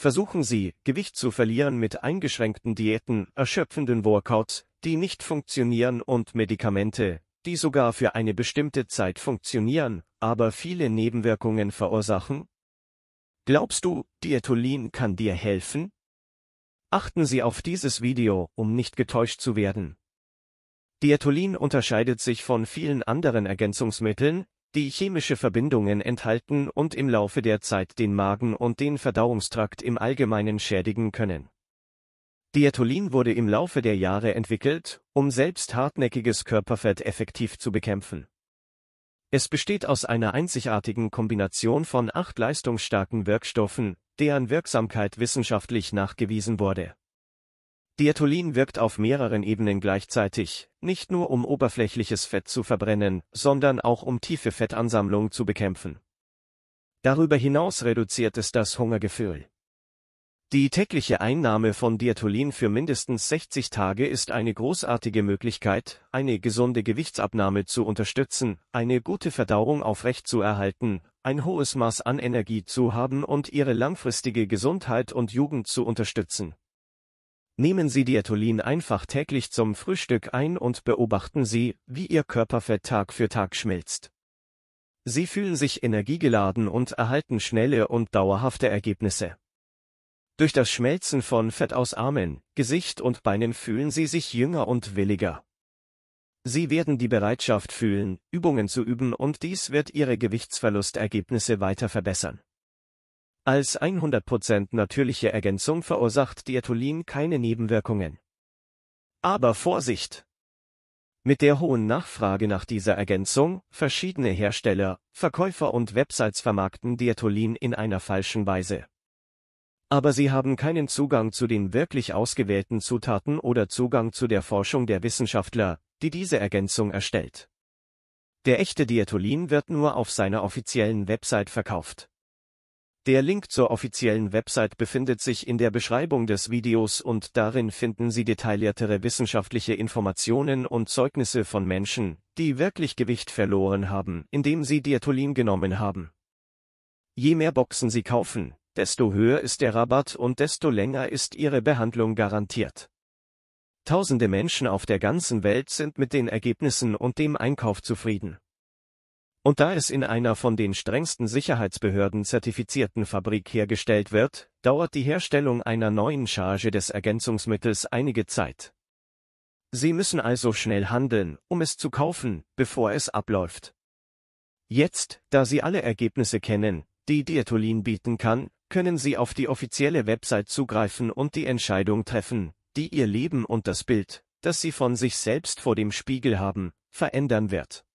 Versuchen Sie, Gewicht zu verlieren mit eingeschränkten Diäten, erschöpfenden Workouts, die nicht funktionieren und Medikamente, die sogar für eine bestimmte Zeit funktionieren, aber viele Nebenwirkungen verursachen? Glaubst du, Diätolin kann dir helfen? Achten Sie auf dieses Video, um nicht getäuscht zu werden. Diätolin unterscheidet sich von vielen anderen Ergänzungsmitteln, die chemische Verbindungen enthalten und im Laufe der Zeit den Magen und den Verdauungstrakt im Allgemeinen schädigen können. Diatolin wurde im Laufe der Jahre entwickelt, um selbst hartnäckiges Körperfett effektiv zu bekämpfen. Es besteht aus einer einzigartigen Kombination von acht leistungsstarken Wirkstoffen, deren Wirksamkeit wissenschaftlich nachgewiesen wurde Diatolin wirkt auf mehreren Ebenen gleichzeitig, nicht nur um oberflächliches Fett zu verbrennen, sondern auch um tiefe Fettansammlung zu bekämpfen. Darüber hinaus reduziert es das Hungergefühl. Die tägliche Einnahme von Diatolin für mindestens 60 Tage ist eine großartige Möglichkeit, eine gesunde Gewichtsabnahme zu unterstützen, eine gute Verdauung aufrechtzuerhalten, ein hohes Maß an Energie zu haben und ihre langfristige Gesundheit und Jugend zu unterstützen. Nehmen Sie Diätolin einfach täglich zum Frühstück ein und beobachten Sie, wie Ihr Körperfett Tag für Tag schmilzt. Sie fühlen sich energiegeladen und erhalten schnelle und dauerhafte Ergebnisse. Durch das Schmelzen von Fett aus Armen, Gesicht und Beinen fühlen Sie sich jünger und williger. Sie werden die Bereitschaft fühlen, Übungen zu üben und dies wird Ihre Gewichtsverlustergebnisse weiter verbessern. Als 100% natürliche Ergänzung verursacht Dietolin keine Nebenwirkungen. Aber Vorsicht! Mit der hohen Nachfrage nach dieser Ergänzung, verschiedene Hersteller, Verkäufer und Websites vermarkten Dietolin in einer falschen Weise. Aber sie haben keinen Zugang zu den wirklich ausgewählten Zutaten oder Zugang zu der Forschung der Wissenschaftler, die diese Ergänzung erstellt. Der echte Dietolin wird nur auf seiner offiziellen Website verkauft. Der Link zur offiziellen Website befindet sich in der Beschreibung des Videos und darin finden Sie detailliertere wissenschaftliche Informationen und Zeugnisse von Menschen, die wirklich Gewicht verloren haben, indem sie Diatolin genommen haben. Je mehr Boxen Sie kaufen, desto höher ist der Rabatt und desto länger ist Ihre Behandlung garantiert. Tausende Menschen auf der ganzen Welt sind mit den Ergebnissen und dem Einkauf zufrieden. Und da es in einer von den strengsten Sicherheitsbehörden zertifizierten Fabrik hergestellt wird, dauert die Herstellung einer neuen Charge des Ergänzungsmittels einige Zeit. Sie müssen also schnell handeln, um es zu kaufen, bevor es abläuft. Jetzt, da Sie alle Ergebnisse kennen, die Dietolin bieten kann, können Sie auf die offizielle Website zugreifen und die Entscheidung treffen, die Ihr Leben und das Bild, das Sie von sich selbst vor dem Spiegel haben, verändern wird.